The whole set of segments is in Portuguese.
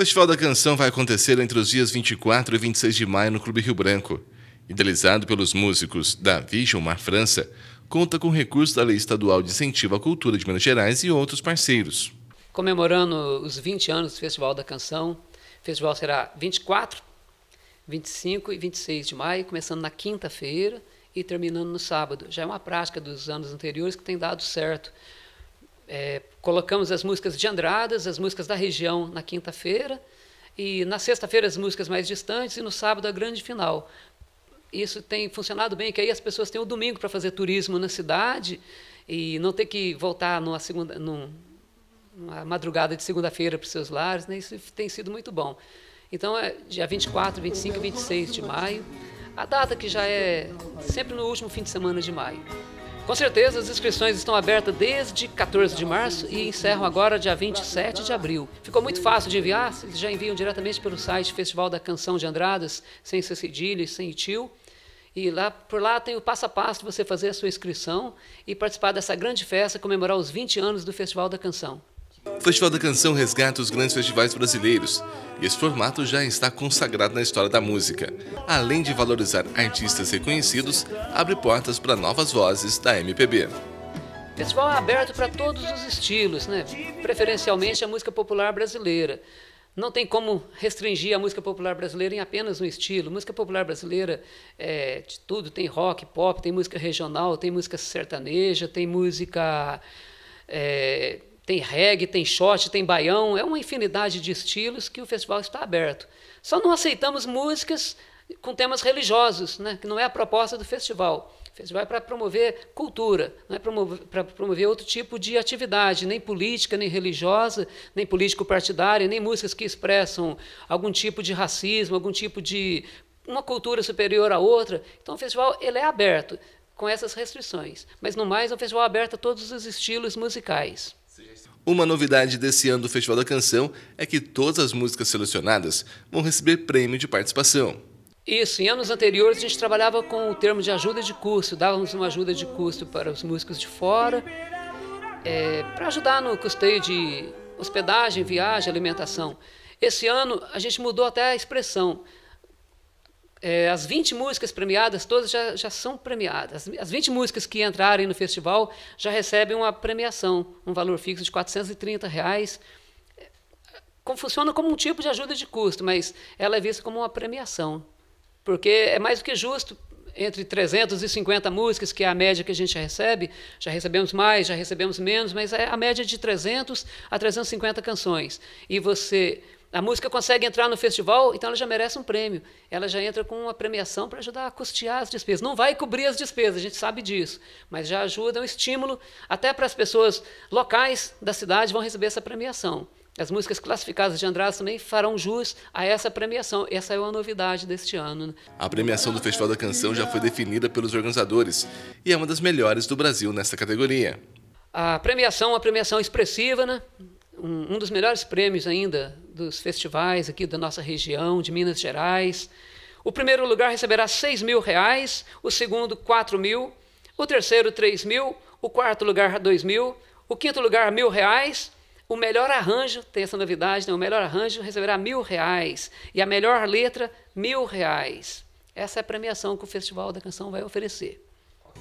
Festival da Canção vai acontecer entre os dias 24 e 26 de maio no Clube Rio Branco. Idealizado pelos músicos Davi Gilmar França, conta com recursos da Lei Estadual de Incentivo à Cultura de Minas Gerais e outros parceiros. Comemorando os 20 anos do Festival da Canção, o festival será 24, 25 e 26 de maio, começando na quinta-feira e terminando no sábado. Já é uma prática dos anos anteriores que tem dado certo. É, colocamos as músicas de Andradas, as músicas da região na quinta-feira, e na sexta-feira as músicas mais distantes, e no sábado a grande final. Isso tem funcionado bem, que aí as pessoas têm o domingo para fazer turismo na cidade e não ter que voltar numa segunda, numa madrugada de segunda-feira para os seus lares, né? isso tem sido muito bom. Então, é dia 24, 25 e 26 de maio, a data que já é sempre no último fim de semana de maio. Com certeza, as inscrições estão abertas desde 14 de março e encerram agora dia 27 de abril. Ficou muito fácil de enviar, vocês já enviam diretamente pelo site Festival da Canção de Andradas, sem e sem tio. E lá, por lá tem o passo a passo de você fazer a sua inscrição e participar dessa grande festa, comemorar os 20 anos do Festival da Canção. O Festival da Canção resgata os grandes festivais brasileiros e esse formato já está consagrado na história da música. Além de valorizar artistas reconhecidos, abre portas para novas vozes da MPB. Festival é aberto para todos os estilos, né? preferencialmente a música popular brasileira. Não tem como restringir a música popular brasileira em apenas um estilo. Música popular brasileira é de tudo: tem rock, pop, tem música regional, tem música sertaneja, tem música. É, tem reggae, tem short, tem baião, é uma infinidade de estilos que o festival está aberto. Só não aceitamos músicas com temas religiosos, né? que não é a proposta do festival. O festival é para promover cultura, não é para promover outro tipo de atividade, nem política, nem religiosa, nem político-partidária, nem músicas que expressam algum tipo de racismo, algum tipo de uma cultura superior à outra. Então o festival ele é aberto com essas restrições, mas no mais é um festival aberto a todos os estilos musicais. Uma novidade desse ano do Festival da Canção é que todas as músicas selecionadas vão receber prêmio de participação. Isso, em anos anteriores a gente trabalhava com o termo de ajuda de custo, dávamos uma ajuda de custo para os músicos de fora, é, para ajudar no custeio de hospedagem, viagem, alimentação. Esse ano a gente mudou até a expressão. É, as 20 músicas premiadas, todas já, já são premiadas. As, 20 músicas que entrarem no festival já recebem uma premiação, um valor fixo de 430 reais. Funciona como um tipo de ajuda de custo, mas ela é vista como uma premiação. Porque é mais do que justo, entre 350 músicas, que é a média que a gente recebe, já recebemos mais, já recebemos menos, mas é a média de 300 a 350 canções. E você a música consegue entrar no festival, então ela já merece um prêmio. Ela já entra com uma premiação para ajudar a custear as despesas. Não vai cobrir as despesas, a gente sabe disso, mas já ajuda, é um estímulo até para as pessoas locais da cidade vão receber essa premiação. As músicas classificadas de Andrade também farão jus a essa premiação. Essa é uma novidade deste ano. Né? A premiação do Festival da Canção já foi definida pelos organizadores e é uma das melhores do Brasil nesta categoria. A premiação é uma premiação expressiva, né? um, um dos melhores prêmios ainda dos festivais aqui da nossa região, de Minas Gerais. O primeiro lugar receberá 6 mil reais, o segundo 4 mil, o terceiro 3 mil, o quarto lugar 2 mil, o quinto lugar mil reais, o melhor arranjo, tem essa novidade, né? o melhor arranjo receberá mil reais e a melhor letra mil reais. Essa é a premiação que o Festival da Canção vai oferecer.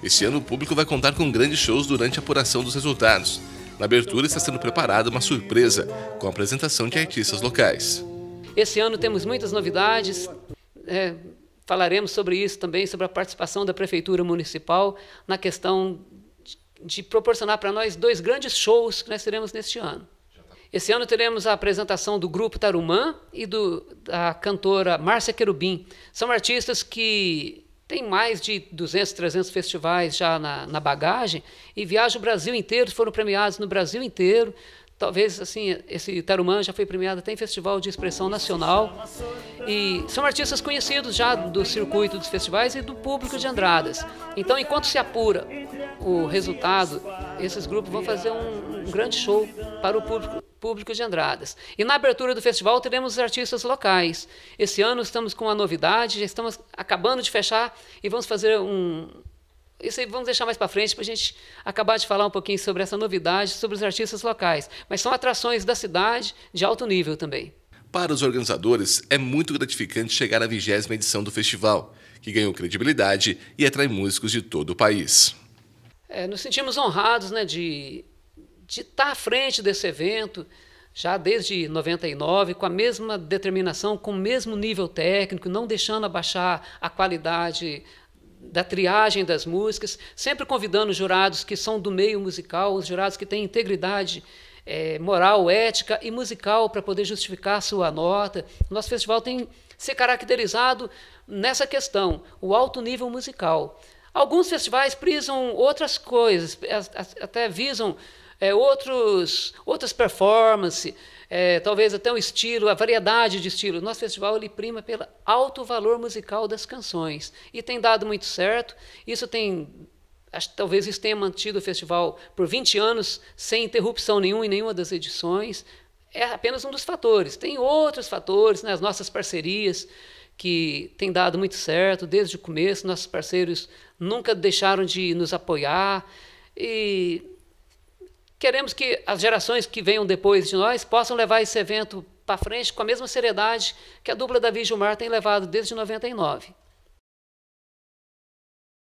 Esse ano o público vai contar com grandes shows durante a apuração dos resultados. Na abertura está sendo preparada uma surpresa com a apresentação de artistas locais. Esse ano temos muitas novidades. É, falaremos sobre isso também, sobre a participação da Prefeitura Municipal na questão de proporcionar para nós dois grandes shows que nós teremos neste ano. Esse ano teremos a apresentação do grupo Tarumã e do, da cantora Márcia Querubim. São artistas que tem mais de 200, 300 festivais já na, na bagagem e viaja o Brasil inteiro, foram premiados no Brasil inteiro. Talvez, assim, esse Tarumã já foi premiado até em festival de expressão nacional. E são artistas conhecidos já do circuito dos festivais e do público de Andradas. Então, enquanto se apura o resultado, esses grupos vão fazer um, um grande show para o público público de Andradas. E na abertura do festival teremos artistas locais. Esse ano estamos com uma novidade, já estamos acabando de fechar e vamos fazer um. Isso aí vamos deixar mais para frente para a gente acabar de falar um pouquinho sobre essa novidade, sobre os artistas locais. Mas são atrações da cidade de alto nível também. Para os organizadores, é muito gratificante chegar à vigésima edição do festival, que ganhou credibilidade e atrai músicos de todo o país. É, nos sentimos honrados né, de de estar tá à frente desse evento, já desde 99, com a mesma determinação, com o mesmo nível técnico, não deixando abaixar a qualidade da triagem das músicas, sempre convidando jurados que são do meio musical, os jurados que têm integridade é, moral, ética e musical para poder justificar sua nota. Nosso festival tem se caracterizado nessa questão, o alto nível musical. Alguns festivais prisam outras coisas, até visam é, outros, outras performances, é, talvez até um estilo, a variedade de estilo. Nosso festival ele prima pelo alto valor musical das canções. E tem dado muito certo. Isso tem Acho, talvez isso tenha mantido o festival por 20 anos sem interrupção nenhuma em nenhuma das edições. É apenas um dos fatores. Tem outros fatores, né? as nossas parcerias, que têm dado muito certo desde o começo. Nossos parceiros nunca deixaram de nos apoiar. E Queremos que as gerações que venham depois de nós possam levar esse evento para frente com a mesma seriedade que a dupla Davi e Gilmar tem levado desde 99.